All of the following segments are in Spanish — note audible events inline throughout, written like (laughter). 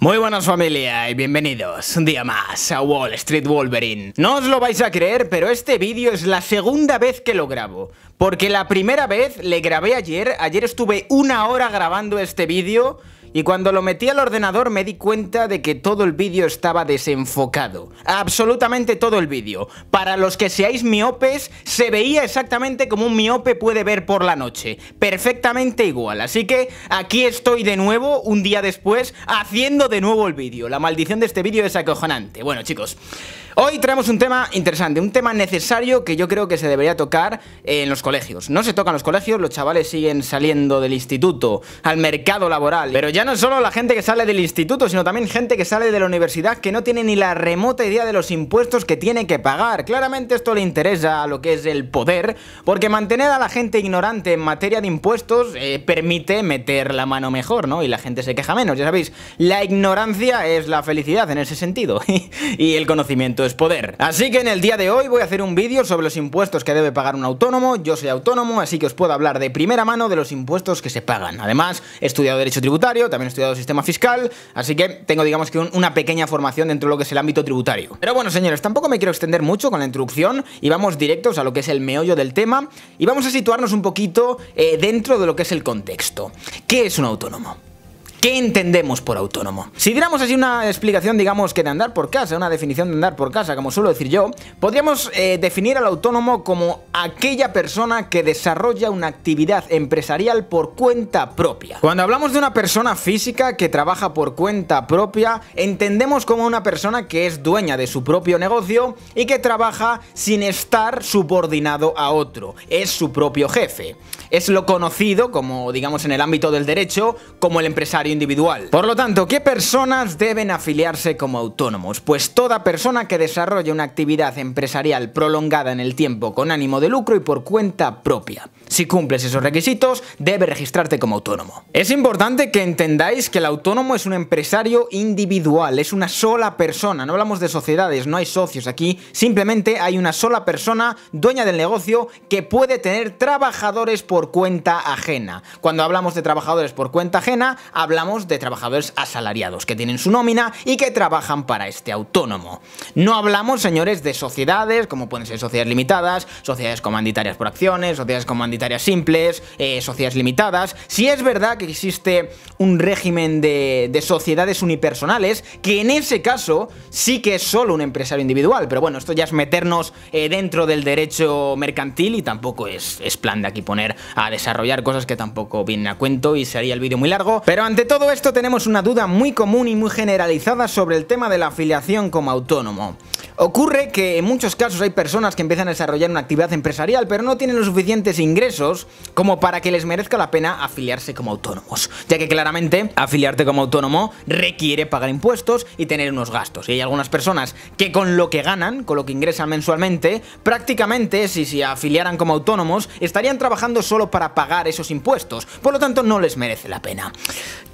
Muy buenas familia y bienvenidos un día más a Wall Street Wolverine No os lo vais a creer pero este vídeo es la segunda vez que lo grabo Porque la primera vez le grabé ayer, ayer estuve una hora grabando este vídeo y cuando lo metí al ordenador me di cuenta de que todo el vídeo estaba desenfocado. Absolutamente todo el vídeo. Para los que seáis miopes, se veía exactamente como un miope puede ver por la noche. Perfectamente igual. Así que aquí estoy de nuevo, un día después, haciendo de nuevo el vídeo. La maldición de este vídeo es acojonante. Bueno chicos... Hoy traemos un tema interesante, un tema necesario que yo creo que se debería tocar en los colegios. No se tocan los colegios, los chavales siguen saliendo del instituto al mercado laboral, pero ya no solo la gente que sale del instituto, sino también gente que sale de la universidad que no tiene ni la remota idea de los impuestos que tiene que pagar. Claramente esto le interesa a lo que es el poder, porque mantener a la gente ignorante en materia de impuestos eh, permite meter la mano mejor, ¿no? Y la gente se queja menos, ya sabéis, la ignorancia es la felicidad en ese sentido (laughs) y el conocimiento poder. Así que en el día de hoy voy a hacer un vídeo sobre los impuestos que debe pagar un autónomo, yo soy autónomo, así que os puedo hablar de primera mano de los impuestos que se pagan. Además, he estudiado Derecho Tributario, también he estudiado Sistema Fiscal, así que tengo, digamos que, una pequeña formación dentro de lo que es el ámbito tributario. Pero bueno, señores, tampoco me quiero extender mucho con la introducción y vamos directos a lo que es el meollo del tema y vamos a situarnos un poquito eh, dentro de lo que es el contexto. ¿Qué es un autónomo? ¿Qué entendemos por autónomo? Si diéramos así una explicación, digamos, que de andar por casa, una definición de andar por casa, como suelo decir yo, podríamos eh, definir al autónomo como aquella persona que desarrolla una actividad empresarial por cuenta propia. Cuando hablamos de una persona física que trabaja por cuenta propia, entendemos como una persona que es dueña de su propio negocio y que trabaja sin estar subordinado a otro. Es su propio jefe. Es lo conocido, como digamos en el ámbito del derecho, como el empresario individual. Por lo tanto, ¿qué personas deben afiliarse como autónomos? Pues toda persona que desarrolle una actividad empresarial prolongada en el tiempo con ánimo de lucro y por cuenta propia. Si cumples esos requisitos, debe registrarte como autónomo. Es importante que entendáis que el autónomo es un empresario individual, es una sola persona, no hablamos de sociedades, no hay socios aquí, simplemente hay una sola persona dueña del negocio que puede tener trabajadores por cuenta ajena. Cuando hablamos de trabajadores por cuenta ajena, hablamos hablamos de trabajadores asalariados que tienen su nómina y que trabajan para este autónomo. No hablamos, señores, de sociedades, como pueden ser sociedades limitadas, sociedades comanditarias por acciones, sociedades comanditarias simples, eh, sociedades limitadas. Si es verdad que existe un régimen de, sociedades unipersonales, que en ese caso sí que es solo un empresario individual, pero bueno, esto ya es meternos eh, dentro del derecho mercantil y tampoco es, es plan de aquí poner a desarrollar cosas que tampoco vienen a cuento y sería el vídeo muy largo, pero antes todo esto tenemos una duda muy común y muy generalizada sobre el tema de la afiliación como autónomo. Ocurre que en muchos casos hay personas que empiezan a desarrollar una actividad empresarial pero no tienen los suficientes ingresos como para que les merezca la pena afiliarse como autónomos, ya que claramente afiliarte como autónomo requiere pagar impuestos y tener unos gastos. Y hay algunas personas que con lo que ganan, con lo que ingresan mensualmente, prácticamente si se afiliaran como autónomos estarían trabajando solo para pagar esos impuestos, por lo tanto no les merece la pena.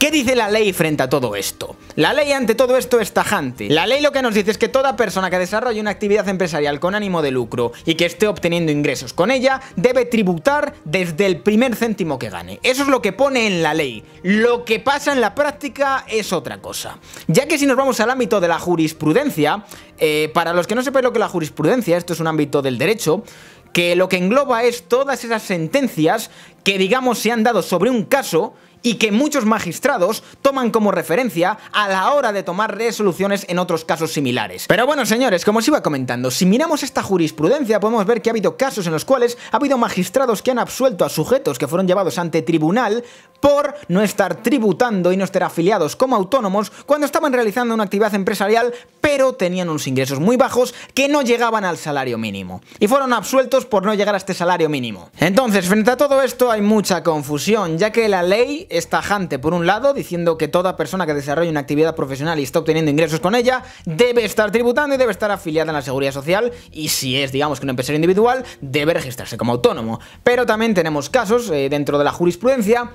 ¿Qué dice la ley frente a todo esto? La ley ante todo esto es tajante. La ley lo que nos dice es que toda persona que desarrolle una actividad empresarial con ánimo de lucro y que esté obteniendo ingresos con ella, debe tributar desde el primer céntimo que gane. Eso es lo que pone en la ley. Lo que pasa en la práctica es otra cosa. Ya que si nos vamos al ámbito de la jurisprudencia, eh, para los que no sepan lo que es la jurisprudencia, esto es un ámbito del derecho, que lo que engloba es todas esas sentencias que digamos se han dado sobre un caso y que muchos magistrados toman como referencia a la hora de tomar resoluciones en otros casos similares. Pero bueno, señores, como os iba comentando, si miramos esta jurisprudencia podemos ver que ha habido casos en los cuales ha habido magistrados que han absuelto a sujetos que fueron llevados ante tribunal por no estar tributando y no estar afiliados como autónomos cuando estaban realizando una actividad empresarial pero tenían unos ingresos muy bajos que no llegaban al salario mínimo y fueron absueltos por no llegar a este salario mínimo. Entonces, frente a todo esto hay mucha confusión, ya que la ley estajante tajante, por un lado, diciendo que toda persona que desarrolle una actividad profesional y está obteniendo ingresos con ella, debe estar tributando y debe estar afiliada en la seguridad social, y si es, digamos, que un empresario individual, debe registrarse como autónomo. Pero también tenemos casos eh, dentro de la jurisprudencia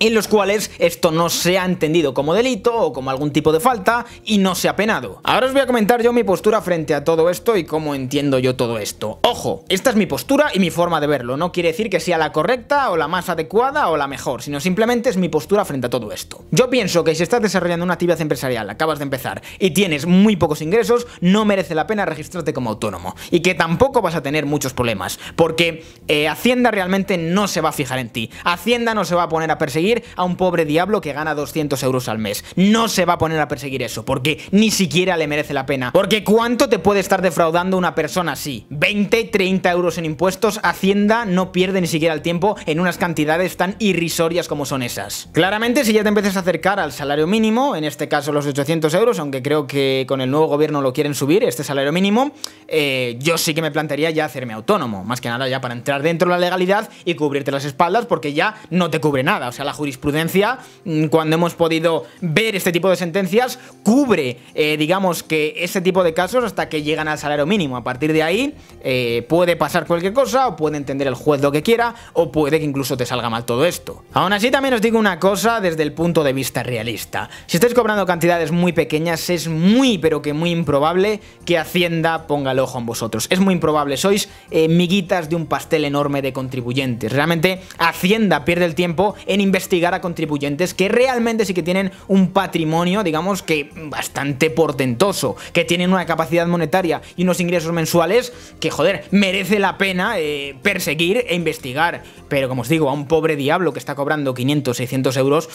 en los cuales esto no se ha entendido como delito o como algún tipo de falta y no se ha penado. Ahora os voy a comentar yo mi postura frente a todo esto y cómo entiendo yo todo esto. Ojo, esta es mi postura y mi forma de verlo, no quiere decir que sea la correcta o la más adecuada o la mejor, sino simplemente es mi postura frente a todo esto. Yo pienso que si estás desarrollando una actividad empresarial, acabas de empezar y tienes muy pocos ingresos, no merece la pena registrarte como autónomo y que tampoco vas a tener muchos problemas, porque eh, Hacienda realmente no se va a fijar en ti, Hacienda no se va a poner a perseguir a un pobre diablo que gana 200 euros al mes. No se va a poner a perseguir eso, porque ni siquiera le merece la pena. Porque ¿cuánto te puede estar defraudando una persona así? 20, 30 euros en impuestos, Hacienda no pierde ni siquiera el tiempo en unas cantidades tan irrisorias como son esas. Claramente, si ya te empiezas a acercar al salario mínimo, en este caso los 800 euros, aunque creo que con el nuevo gobierno lo quieren subir, este salario mínimo, eh, yo sí que me plantearía ya hacerme autónomo, más que nada ya para entrar dentro de la legalidad y cubrirte las espaldas porque ya no te cubre nada, o sea, la jurisprudencia, mm, cuando hemos podido ver este tipo de sentencias, cubre, eh, digamos que ese tipo de casos hasta que llegan al salario mínimo. A partir de ahí eh, puede pasar cualquier cosa, o puede entender el juez lo que quiera, o puede que incluso te salga mal todo esto. Aún así, también os digo una cosa desde el punto de vista realista. Si estáis cobrando cantidades muy pequeñas, es muy, pero que muy improbable que Hacienda ponga el ojo en vosotros. Es muy improbable, sois eh, miguitas de un pastel enorme de contribuyentes. Realmente, Hacienda pierde el tiempo en investigar investigar a contribuyentes que realmente sí que tienen un patrimonio, digamos que bastante portentoso, que tienen una capacidad monetaria y unos ingresos mensuales que, joder, merece la pena eh, perseguir e investigar. Pero como os digo, a un pobre diablo que está cobrando 500, 600 euros,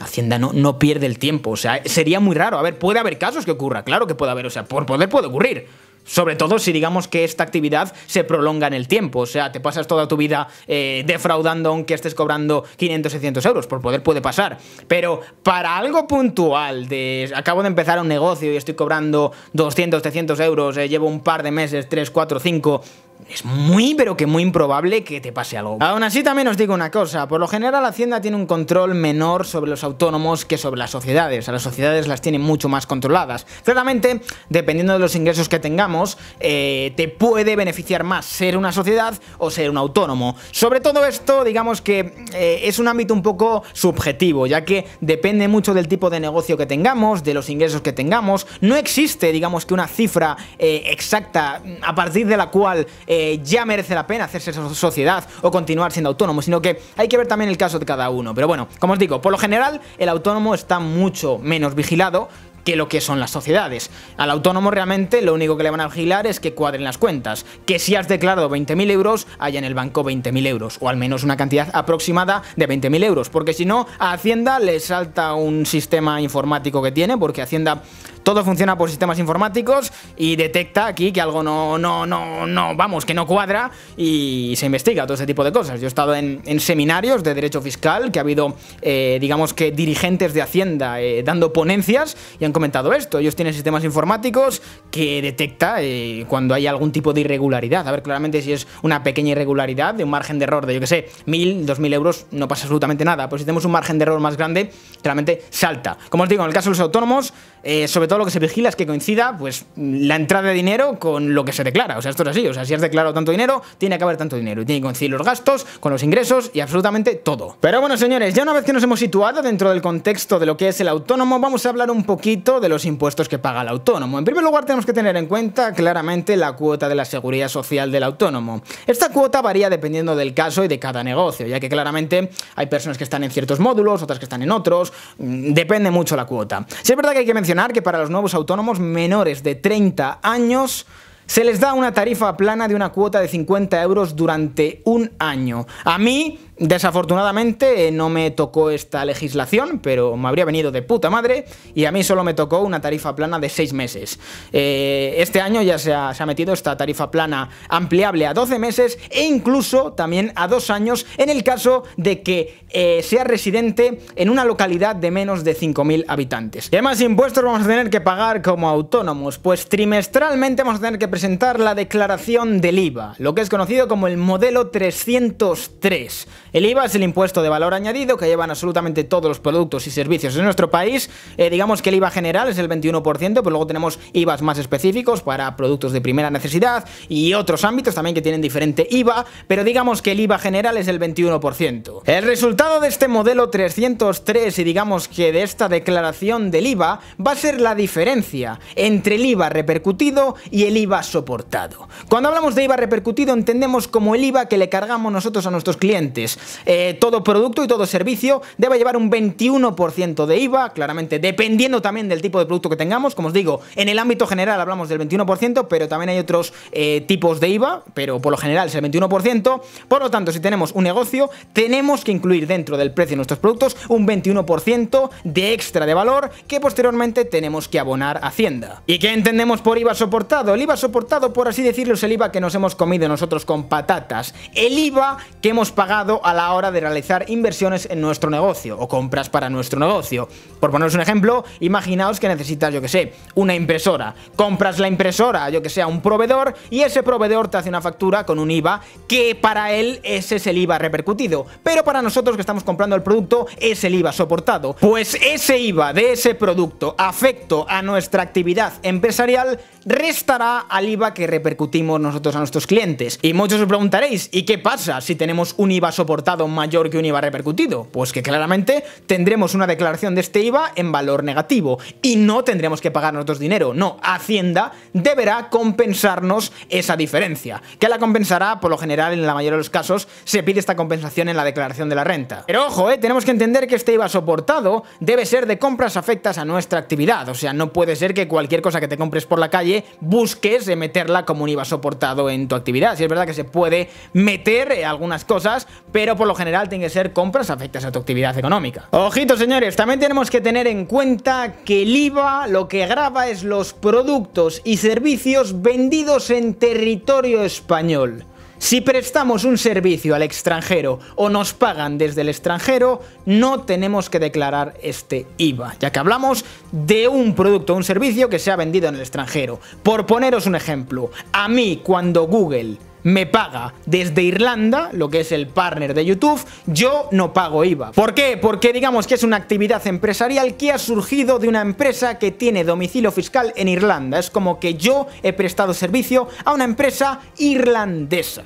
Hacienda no, no pierde el tiempo. O sea, sería muy raro. A ver, puede haber casos que ocurra, claro que puede haber, o sea, por poder puede ocurrir. Sobre todo si digamos que esta actividad se prolonga en el tiempo. O sea, te pasas toda tu vida eh, defraudando aunque estés cobrando 500, 600 euros. Por poder puede pasar. Pero para algo puntual de acabo de empezar un negocio y estoy cobrando 200, 300 euros, eh, llevo un par de meses, 3, 4, 5 es muy, pero que muy improbable que te pase algo. Aún así, también os digo una cosa. Por lo general, la Hacienda tiene un control menor sobre los autónomos que sobre las sociedades. A las sociedades las tienen mucho más controladas. Claramente, dependiendo de los ingresos que tengamos, eh, te puede beneficiar más ser una sociedad o ser un autónomo. Sobre todo esto, digamos que eh, es un ámbito un poco subjetivo, ya que depende mucho del tipo de negocio que tengamos, de los ingresos que tengamos. No existe, digamos, que una cifra eh, exacta a partir de la cual... Eh, ya merece la pena hacerse sociedad o continuar siendo autónomo, sino que hay que ver también el caso de cada uno. Pero bueno, como os digo, por lo general el autónomo está mucho menos vigilado que lo que son las sociedades. Al autónomo realmente lo único que le van a vigilar es que cuadren las cuentas, que si has declarado 20.000 euros, haya en el banco 20.000 euros, o al menos una cantidad aproximada de 20.000 euros, porque si no, a Hacienda le salta un sistema informático que tiene, porque Hacienda todo funciona por sistemas informáticos y detecta aquí que algo no, no, no, no, vamos, que no cuadra y se investiga todo ese tipo de cosas. Yo he estado en, seminarios de derecho fiscal que ha habido, eh, digamos que dirigentes de Hacienda eh, dando ponencias y han comentado esto. Ellos tienen sistemas informáticos que detecta eh, cuando hay algún tipo de irregularidad. A ver, claramente si es una pequeña irregularidad de un margen de error de, yo que sé, mil, dos mil euros, no pasa absolutamente nada. Pero si tenemos un margen de error más grande, claramente salta. Como os digo, en el caso de los autónomos, eh, sobre todo lo que se vigila es que coincida pues la entrada de dinero con lo que se declara. O sea, esto es así. O sea, si has declarado tanto dinero, tiene que haber tanto dinero. Y tiene que coincidir los gastos con los ingresos y absolutamente todo. Pero bueno, señores, ya una vez que nos hemos situado dentro del contexto de lo que es el autónomo, vamos a hablar un poquito de los impuestos que paga el autónomo. En primer lugar, tenemos que tener en cuenta claramente la cuota de la seguridad social del autónomo. Esta cuota varía dependiendo del caso y de cada negocio, ya que claramente hay personas que están en ciertos módulos, otras que están en otros. Mm, depende mucho la cuota. Si es verdad que hay que mencionar que para los nuevos autónomos menores de 30 años se les da una tarifa plana de una cuota de 50 euros durante un año. A mí Desafortunadamente eh, no me tocó esta legislación, pero me habría venido de puta madre y a mí solo me tocó una tarifa plana de 6 meses. Eh, este año ya se ha, metido esta tarifa plana ampliable a 12 meses e incluso también a 2 años en el caso de que eh, sea residente en una localidad de menos de 5.000 habitantes. ¿Qué más impuestos vamos a tener que pagar como autónomos? Pues trimestralmente vamos a tener que presentar la declaración del IVA, lo que es conocido como el modelo 303. El IVA es el impuesto de valor añadido que llevan absolutamente todos los productos y servicios en nuestro país. Eh, digamos que el IVA general es el 21%, pero luego tenemos IVAs más específicos para productos de primera necesidad y otros ámbitos también que tienen diferente IVA, pero digamos que el IVA general es el 21%. El resultado de este modelo 303 y digamos que de esta declaración del IVA va a ser la diferencia entre el IVA repercutido y el IVA soportado. Cuando hablamos de IVA repercutido entendemos como el IVA que le cargamos nosotros a nuestros clientes, eh, todo producto y todo servicio debe llevar un 21% de IVA, claramente dependiendo también del tipo de producto que tengamos. Como os digo, en el ámbito general hablamos del 21%, pero también hay otros eh, tipos de IVA, pero por lo general es el 21%. Por lo tanto, si tenemos un negocio, tenemos que incluir dentro del precio de nuestros productos un 21% de extra de valor que posteriormente tenemos que abonar a Hacienda. ¿Y qué entendemos por IVA soportado? El IVA soportado, por así decirlo, es el IVA que nos hemos comido nosotros con patatas. El IVA que hemos pagado a a la hora de realizar inversiones en nuestro negocio o compras para nuestro negocio. Por poneros un ejemplo, imaginaos que necesitas, yo que sé, una impresora. Compras la impresora, yo que sé, a un proveedor y ese proveedor te hace una factura con un IVA que para él ese es el IVA repercutido, pero para nosotros que estamos comprando el producto es el IVA soportado. Pues ese IVA de ese producto afecto a nuestra actividad empresarial restará al IVA que repercutimos nosotros a nuestros clientes. Y muchos os preguntaréis, ¿y qué pasa si tenemos un IVA soportado? mayor que un IVA repercutido? Pues que claramente tendremos una declaración de este IVA en valor negativo y no tendremos que pagar nosotros dinero, no, Hacienda deberá compensarnos esa diferencia, que la compensará por lo general en la mayoría de los casos se pide esta compensación en la declaración de la renta. Pero ojo, eh, tenemos que entender que este IVA soportado debe ser de compras afectas a nuestra actividad, o sea, no puede ser que cualquier cosa que te compres por la calle busques meterla como un IVA soportado en tu actividad, si es verdad que se puede meter eh, algunas cosas, pero por lo general tienen que ser compras afectas a tu actividad económica. Ojito, señores, también tenemos que tener en cuenta que el IVA lo que graba es los productos y servicios vendidos en territorio español. Si prestamos un servicio al extranjero o nos pagan desde el extranjero, no tenemos que declarar este IVA, ya que hablamos de un producto o un servicio que se ha vendido en el extranjero. Por poneros un ejemplo, a mí cuando Google me paga desde Irlanda, lo que es el partner de YouTube, yo no pago IVA. ¿Por qué? Porque digamos que es una actividad empresarial que ha surgido de una empresa que tiene domicilio fiscal en Irlanda. Es como que yo he prestado servicio a una empresa irlandesa.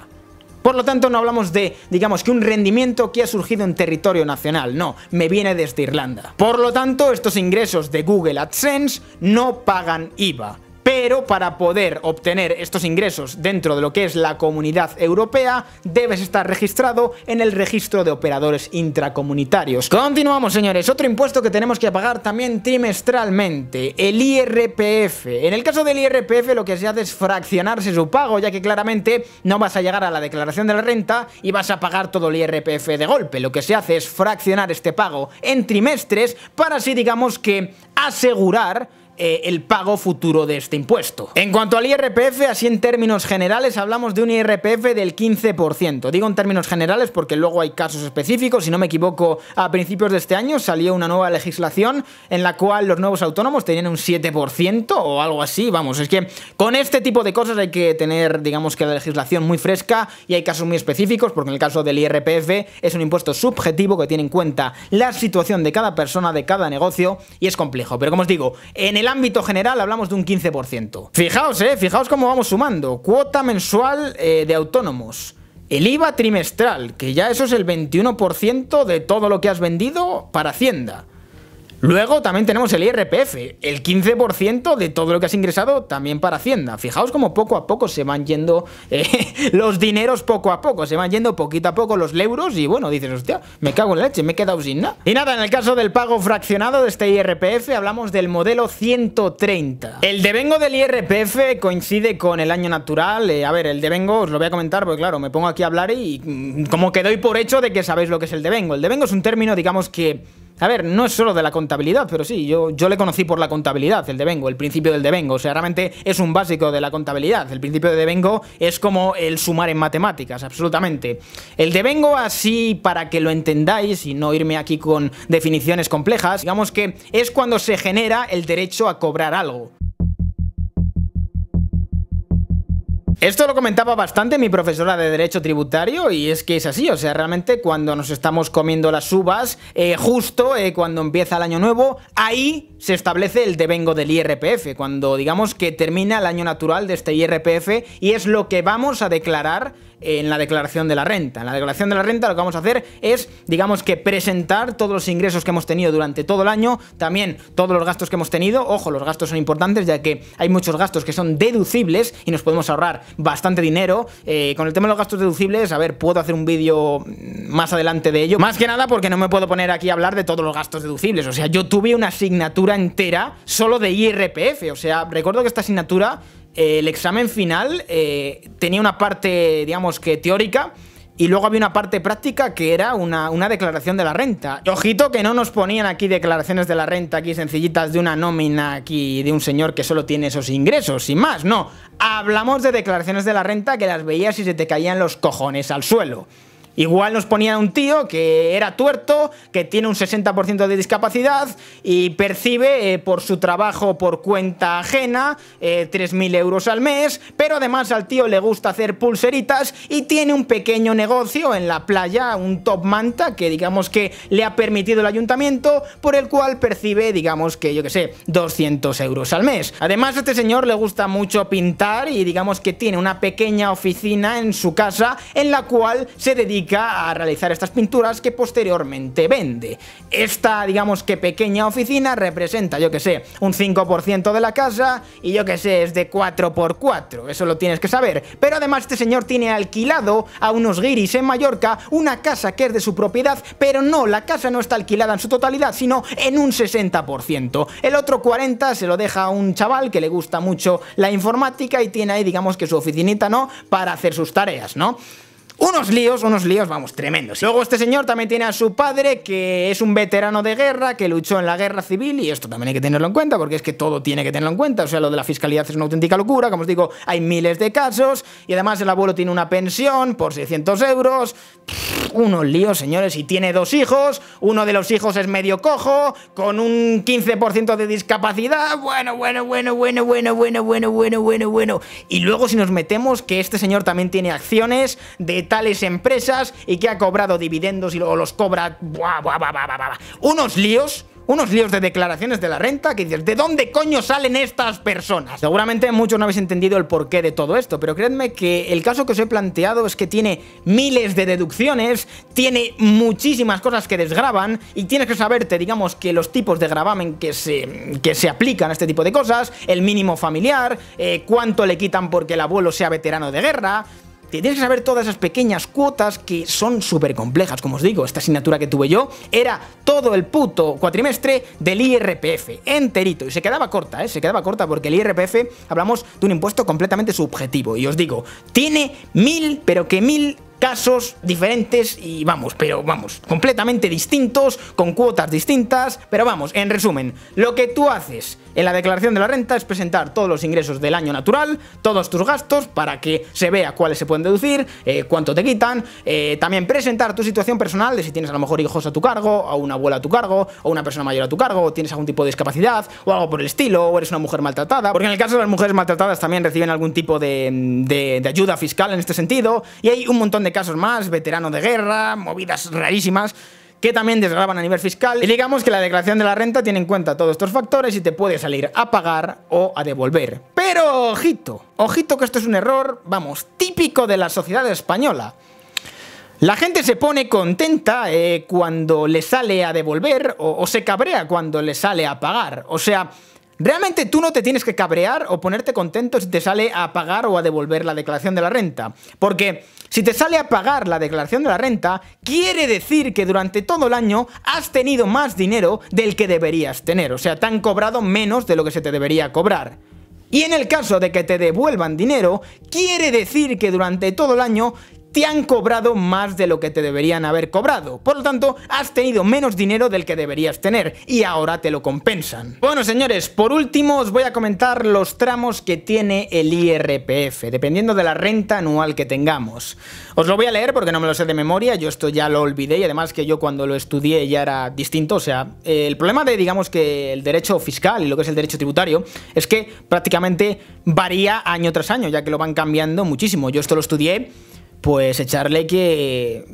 Por lo tanto, no hablamos de, digamos que un rendimiento que ha surgido en territorio nacional, no, me viene desde Irlanda. Por lo tanto, estos ingresos de Google AdSense no pagan IVA pero para poder obtener estos ingresos dentro de lo que es la comunidad europea, debes estar registrado en el registro de operadores intracomunitarios. Continuamos, señores. Otro impuesto que tenemos que pagar también trimestralmente, el IRPF. En el caso del IRPF lo que se hace es fraccionarse su pago, ya que claramente no vas a llegar a la declaración de la renta y vas a pagar todo el IRPF de golpe. Lo que se hace es fraccionar este pago en trimestres para así, digamos que, asegurar eh, el pago futuro de este impuesto. En cuanto al IRPF, así en términos generales, hablamos de un IRPF del 15%. Digo en términos generales porque luego hay casos específicos, si no me equivoco, a principios de este año salió una nueva legislación en la cual los nuevos autónomos tenían un 7% o algo así, vamos, es que con este tipo de cosas hay que tener, digamos que la legislación muy fresca y hay casos muy específicos, porque en el caso del IRPF es un impuesto subjetivo que tiene en cuenta la situación de cada persona, de cada negocio y es complejo. Pero como os digo, en el ámbito general hablamos de un 15%. Fijaos, eh, fijaos cómo vamos sumando. Cuota mensual eh, de autónomos. El IVA trimestral, que ya eso es el 21% de todo lo que has vendido para Hacienda. Luego también tenemos el IRPF, el 15% de todo lo que has ingresado también para Hacienda. Fijaos como poco a poco se van yendo eh, (laughs) los dineros poco a poco, se van yendo poquito a poco los euros y bueno, dices, hostia, me cago en la leche, me he quedado sin nada. Y nada, en el caso del pago fraccionado de este IRPF hablamos del modelo 130. El devengo del IRPF coincide con el año natural. Eh, a ver, el devengo os lo voy a comentar porque claro, me pongo aquí a hablar y mm, como que doy por hecho de que sabéis lo que es el devengo. El devengo es un término, digamos que a ver, no es solo de la contabilidad, pero sí, yo, yo le conocí por la contabilidad, el devengo, el principio del devengo. O sea, realmente es un básico de la contabilidad. El principio de devengo es como el sumar en matemáticas, absolutamente. El devengo, así para que lo entendáis y no irme aquí con definiciones complejas, digamos que es cuando se genera el derecho a cobrar algo. Esto lo comentaba bastante mi profesora de Derecho Tributario y es que es así, o sea, realmente cuando nos estamos comiendo las uvas, eh, justo eh, cuando empieza el año nuevo, ahí se establece el devengo del IRPF, cuando digamos que termina el año natural de este IRPF y es lo que vamos a declarar en la declaración de la renta. En la declaración de la renta lo que vamos a hacer es, digamos que presentar todos los ingresos que hemos tenido durante todo el año, también todos los gastos que hemos tenido. Ojo, los gastos son importantes ya que hay muchos gastos que son deducibles y nos podemos ahorrar bastante dinero. Eh, con el tema de los gastos deducibles, a ver, puedo hacer un vídeo más adelante de ello. Más que nada porque no me puedo poner aquí a hablar de todos los gastos deducibles. O sea, yo tuve una asignatura entera solo de IRPF. O sea, recuerdo que esta asignatura, eh, el examen final, eh, tenía una parte, digamos que teórica y luego había una parte práctica que era una, declaración de la renta. ojito que no nos ponían aquí declaraciones de la renta aquí sencillitas de una nómina aquí de un señor que solo tiene esos ingresos, y más, no. Hablamos de declaraciones de la renta que las veías y se te caían los cojones al suelo. Igual nos ponía un tío que era tuerto, que tiene un 60% de discapacidad y percibe eh, por su trabajo por cuenta ajena 3.000 eh, euros al mes, pero además al tío le gusta hacer pulseritas y tiene un pequeño negocio en la playa, un top manta que digamos que le ha permitido el ayuntamiento, por el cual percibe digamos que yo que sé, 200 euros al mes. Además este señor le gusta mucho pintar y digamos que tiene una pequeña oficina en su casa en la cual se dedica a realizar estas pinturas que posteriormente vende. Esta, digamos que pequeña oficina representa, yo que sé, un 5% de la casa y yo que sé, es de 4x4, eso lo tienes que saber. Pero además este señor tiene alquilado a unos guiris en Mallorca una casa que es de su propiedad, pero no, la casa no está alquilada en su totalidad, sino en un 60%. El otro 40% se lo deja a un chaval que le gusta mucho la informática y tiene ahí, digamos que su oficinita, ¿no? Para hacer sus tareas, ¿no? Unos líos, unos líos, vamos, tremendos. Luego este señor también tiene a su padre, que es un veterano de guerra, que luchó en la guerra civil, y esto también hay que tenerlo en cuenta, porque es que todo tiene que tenerlo en cuenta. O sea, lo de la fiscalidad es una auténtica locura, como os digo, hay miles de casos, y además el abuelo tiene una pensión por 600 euros unos líos, señores, y tiene dos hijos, uno de los hijos es medio cojo, con un 15% de discapacidad, bueno, bueno, bueno, bueno, bueno, bueno, bueno, bueno, bueno, bueno. Y luego si nos metemos que este señor también tiene acciones de tales empresas y que ha cobrado dividendos y luego los cobra, buah, buah, buah, unos líos unos líos de declaraciones de la renta que dices, ¿de dónde coño salen estas personas? Seguramente muchos no habéis entendido el porqué de todo esto, pero creedme que el caso que os he planteado es que tiene miles de deducciones, tiene muchísimas cosas que desgraban y tienes que saberte, digamos, que los tipos de gravamen que se, que se aplican a este tipo de cosas, el mínimo familiar, eh, cuánto le quitan porque el abuelo sea veterano de guerra, Tienes que saber todas esas pequeñas cuotas que son súper complejas. Como os digo, esta asignatura que tuve yo era todo el puto cuatrimestre del IRPF, enterito. Y se quedaba corta, ¿eh? Se quedaba corta porque el IRPF, hablamos de un impuesto completamente subjetivo. Y os digo, tiene mil, pero que mil casos diferentes y vamos, pero vamos, completamente distintos, con cuotas distintas, pero vamos, en resumen, lo que tú haces en la declaración de la renta es presentar todos los ingresos del año natural, todos tus gastos para que se vea cuáles se pueden deducir, eh, cuánto te quitan, eh, también presentar tu situación personal de si tienes a lo mejor hijos a tu cargo, o una abuela a tu cargo, o una persona mayor a tu cargo, o tienes algún tipo de discapacidad, o algo por el estilo, o eres una mujer maltratada, porque en el caso de las mujeres maltratadas también reciben algún tipo de mm, ayuda fiscal en este sentido, y hay un montón de de casos más, veterano de guerra, movidas rarísimas que también desgraban a nivel fiscal. Y digamos que la declaración de la renta tiene en cuenta todos estos factores y te puede salir a pagar o a devolver. Pero ojito, ojito que esto es un error, vamos, típico de la sociedad española. La gente se pone contenta eh, cuando le sale a devolver o se cabrea cuando le sale a pagar. O sea, Realmente tú no te tienes que cabrear o ponerte contento si te sale a pagar o a devolver la declaración de la renta. Porque si te sale a pagar la declaración de la renta, quiere decir que durante todo el año has tenido más dinero del que deberías tener. O sea, te han cobrado menos de lo que se te debería cobrar. Y en el caso de que te devuelvan dinero, quiere decir que durante todo el año te han cobrado más de lo que te deberían haber cobrado. Por lo tanto, has tenido menos dinero del que deberías tener y ahora te lo compensan. Bueno, señores, por último os voy a comentar los tramos que tiene el IRPF, dependiendo de la renta anual que tengamos. Os lo voy a leer porque no me lo sé de memoria, yo esto ya lo olvidé y además que yo cuando lo estudié ya era distinto. O sea, el problema de, digamos, que el derecho fiscal y lo que es el derecho tributario es que prácticamente varía año tras año, ya que lo van cambiando muchísimo. Yo esto lo estudié pues echarle que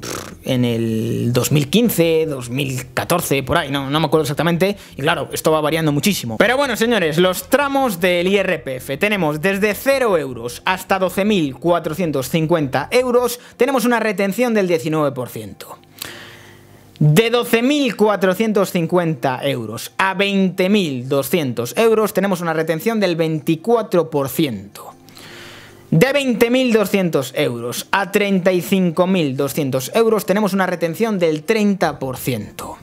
en el 2015, 2014, por ahí, no, no me acuerdo exactamente. Y claro, esto va variando muchísimo. Pero bueno, señores, los tramos del IRPF. Tenemos desde 0 euros hasta 12.450 euros, tenemos una retención del 19%. De 12.450 euros a 20.200 euros tenemos una retención del 24%. De 20.200 euros a 35.200 euros tenemos una retención del 30%.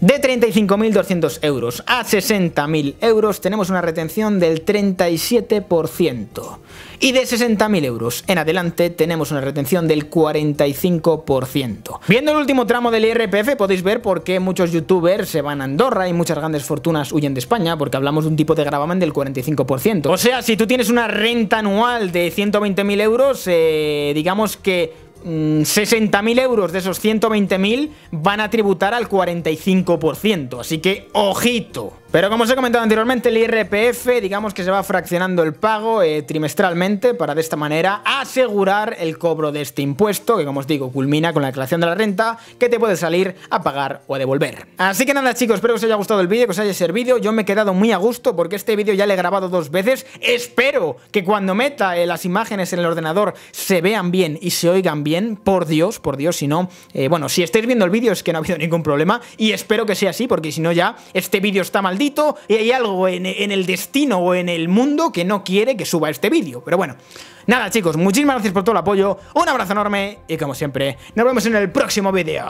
De 35.200 euros a 60.000 euros tenemos una retención del 37%. Y de 60.000 euros en adelante tenemos una retención del 45%. Viendo el último tramo del IRPF podéis ver por qué muchos youtubers se van a Andorra y muchas grandes fortunas huyen de España, porque hablamos de un tipo de gravamen del 45%. O sea, si tú tienes una renta anual de 120.000 euros, eh, digamos que 60.000 mm, euros de esos 120.000 van a tributar al 45%. Así que, ojito. Pero como os he comentado anteriormente, el IRPF, digamos que se va fraccionando el pago eh, trimestralmente para de esta manera asegurar el cobro de este impuesto, que como os digo, culmina con la declaración de la renta, que te puede salir a pagar o a devolver. Así que nada chicos, espero que os haya gustado el vídeo, que os haya servido. Yo me he quedado muy a gusto porque este vídeo ya le he grabado dos veces. Espero que cuando meta eh, las imágenes en el ordenador se vean bien y se oigan bien. Por Dios, por Dios, si no... Eh, bueno, si estáis viendo el vídeo es que no ha habido ningún problema y espero que sea así porque si no ya este vídeo está maldito y hay algo en el destino o en el mundo que no quiere que suba este vídeo. Pero bueno, nada chicos, muchísimas gracias por todo el apoyo, un abrazo enorme y como siempre, nos vemos en el próximo vídeo.